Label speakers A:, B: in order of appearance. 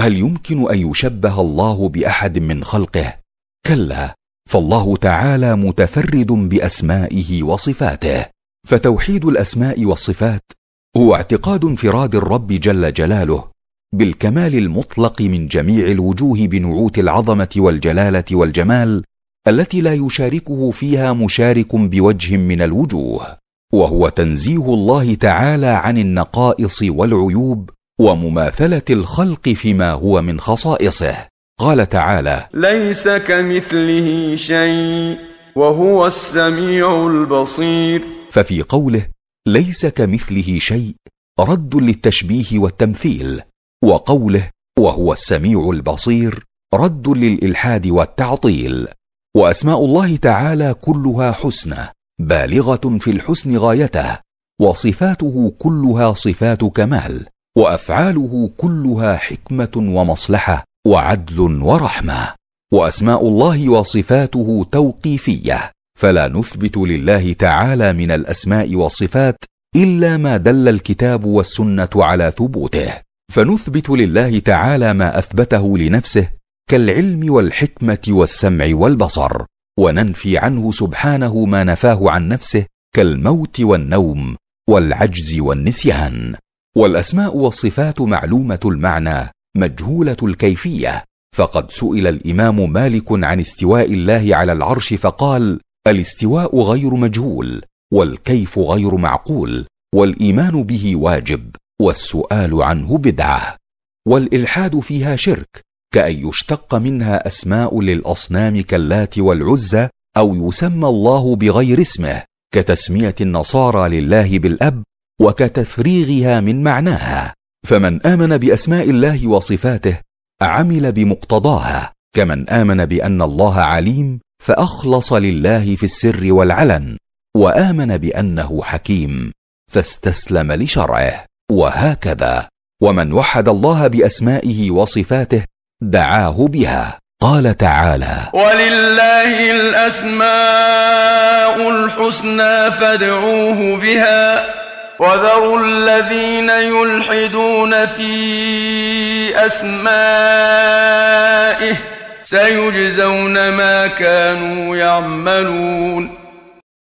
A: هل يمكن ان يشبه الله باحد من خلقه كلا فالله تعالى متفرد باسمائه وصفاته فتوحيد الاسماء والصفات هو اعتقاد انفراد الرب جل جلاله بالكمال المطلق من جميع الوجوه بنعوت العظمه والجلاله والجمال التي لا يشاركه فيها مشارك بوجه من الوجوه وهو تنزيه الله تعالى عن النقائص والعيوب ومماثله الخلق فيما هو من خصائصه قال تعالى ليس كمثله شيء وهو السميع البصير ففي قوله ليس كمثله شيء رد للتشبيه والتمثيل وقوله وهو السميع البصير رد للالحاد والتعطيل واسماء الله تعالى كلها حسنى بالغه في الحسن غايته وصفاته كلها صفات كمال وافعاله كلها حكمه ومصلحه وعدل ورحمه واسماء الله وصفاته توقيفيه فلا نثبت لله تعالى من الاسماء والصفات الا ما دل الكتاب والسنه على ثبوته فنثبت لله تعالى ما اثبته لنفسه كالعلم والحكمه والسمع والبصر وننفي عنه سبحانه ما نفاه عن نفسه كالموت والنوم والعجز والنسيان والاسماء والصفات معلومه المعنى مجهوله الكيفيه فقد سئل الامام مالك عن استواء الله على العرش فقال الاستواء غير مجهول والكيف غير معقول والايمان به واجب والسؤال عنه بدعه والالحاد فيها شرك كان يشتق منها اسماء للاصنام كاللات والعزى او يسمى الله بغير اسمه كتسميه النصارى لله بالاب وكتفريغها من معناها فمن امن باسماء الله وصفاته عمل بمقتضاها كمن امن بان الله عليم فاخلص لله في السر والعلن وامن بانه حكيم فاستسلم لشرعه وهكذا ومن وحد الله باسمائه وصفاته دعاه بها قال تعالى ولله الاسماء الحسنى فادعوه بها وذروا الذين يلحدون في أسمائه سيجزون ما كانوا يعملون